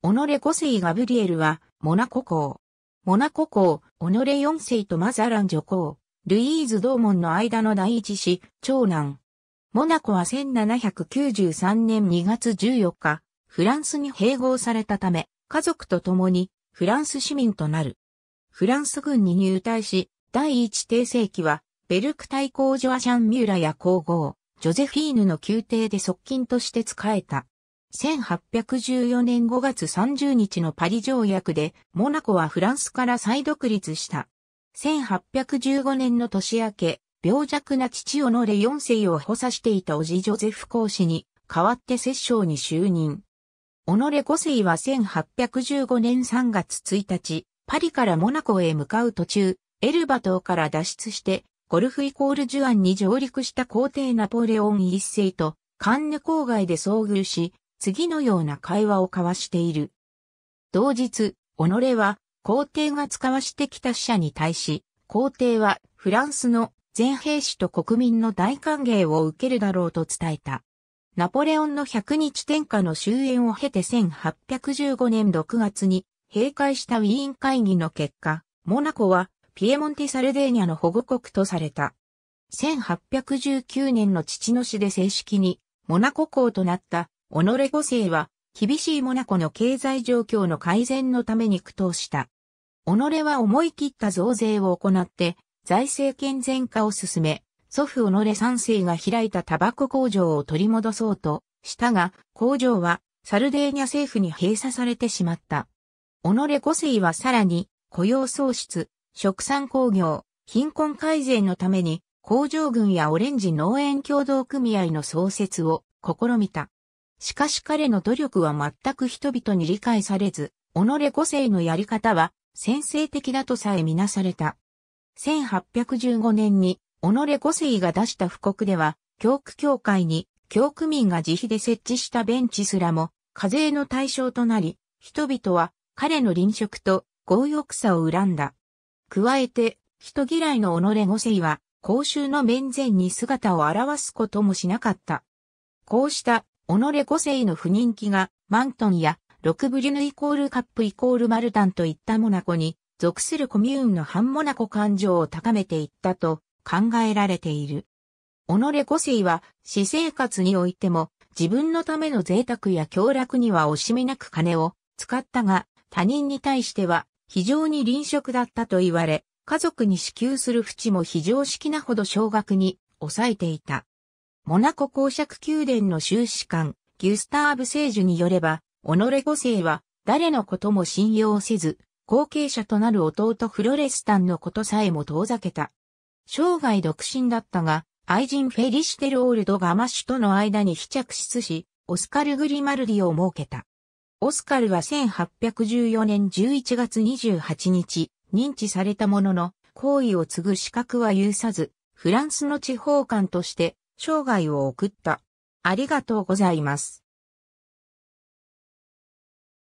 オノレ5世ガブリエルは、モナコ公。モナコ公、オノレ4世とマザラン女公、ルイーズ同門の間の第一子、長男。モナコは1793年2月14日、フランスに併合されたため、家族と共にフランス市民となる。フランス軍に入隊し、第一帝世紀は、ベルク対抗ジョアシャン・ミューラや皇后、ジョゼフィーヌの宮廷で側近として仕えた。1814年5月30日のパリ条約で、モナコはフランスから再独立した。1815年の年明け、病弱な父オノレ4世を補佐していたおじジョゼフ公使に、代わって摂政に就任。オノレ5世は1815年3月1日、パリからモナコへ向かう途中、エルバ島から脱出して、ゴルフイコールジュアンに上陸した皇帝ナポレオン一世と、カンヌ郊外で遭遇し、次のような会話を交わしている。同日、己は皇帝が使わしてきた使者に対し、皇帝はフランスの全兵士と国民の大歓迎を受けるだろうと伝えた。ナポレオンの100日天下の終焉を経て1815年6月に閉会したウィーン会議の結果、モナコはピエモンテ・ィサルデーニャの保護国とされた。1819年の父の死で正式にモナコ公となった己五世は、厳しいモナコの経済状況の改善のために苦闘した。己は思い切った増税を行って、財政健全化を進め、祖父己三世が開いたタバコ工場を取り戻そうとしたが、工場はサルデーニャ政府に閉鎖されてしまった。己五世はさらに雇用創出、食産工業、貧困改善のために工場群やオレンジ農園協同組合の創設を試みた。しかし彼の努力は全く人々に理解されず、己個性のやり方は先制的だとさえみなされた。1815年に、己個性が出した布告では、教区協会に、教区民が自費で設置したベンチすらも、課税の対象となり、人々は彼の臨職と強欲さを恨んだ。加えて、人嫌いの己個性は、公衆の面前に姿を現すこともしなかった。こうした己五世の不人気が、マントンや、ロクブリュヌイコールカップイコールマルタンといったモナコに、属するコミューンの反モナコ感情を高めていったと考えられている。己五世は、私生活においても、自分のための贅沢や享楽には惜しみなく金を使ったが、他人に対しては、非常に臨職だったと言われ、家族に支給する淵も非常識なほど少額に抑えていた。モナコ公爵宮殿の修士官、ギュスターブ聖樹によれば、己五世は誰のことも信用せず、後継者となる弟フロレスタンのことさえも遠ざけた。生涯独身だったが、愛人フェリシテル・オールド・ガマシュとの間に非着室し、オスカル・グリマルディを設けた。オスカルは1814年11月28日、認知されたものの、行為を継ぐ資格は有さず、フランスの地方官として生涯を送った。ありがとうございます。